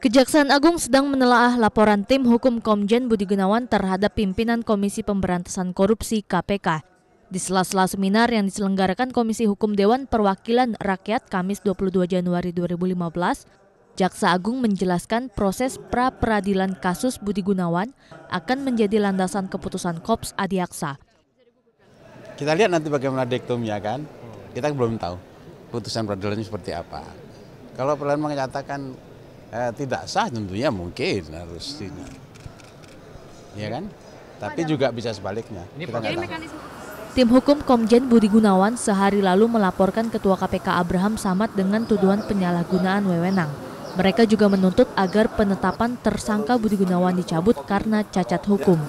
Kejaksaan Agung sedang menelaah laporan tim hukum Komjen Budi Gunawan terhadap pimpinan Komisi Pemberantasan Korupsi KPK. Di sela-sela seminar yang diselenggarakan Komisi Hukum Dewan Perwakilan Rakyat Kamis 22 Januari 2015, Jaksa Agung menjelaskan proses pra-peradilan kasus Budi Gunawan akan menjadi landasan keputusan KOPS Adiaksa. Kita lihat nanti bagaimana dektumnya kan, kita belum tahu putusan peradilannya seperti apa. Kalau peradilan mengatakan eh, tidak sah tentunya mungkin harus Ya kan? Tapi juga bisa sebaliknya. Tim hukum Komjen Budi Gunawan sehari lalu melaporkan Ketua KPK Abraham Samad dengan tuduhan penyalahgunaan wewenang. Mereka juga menuntut agar penetapan tersangka Budi Gunawan dicabut karena cacat hukum.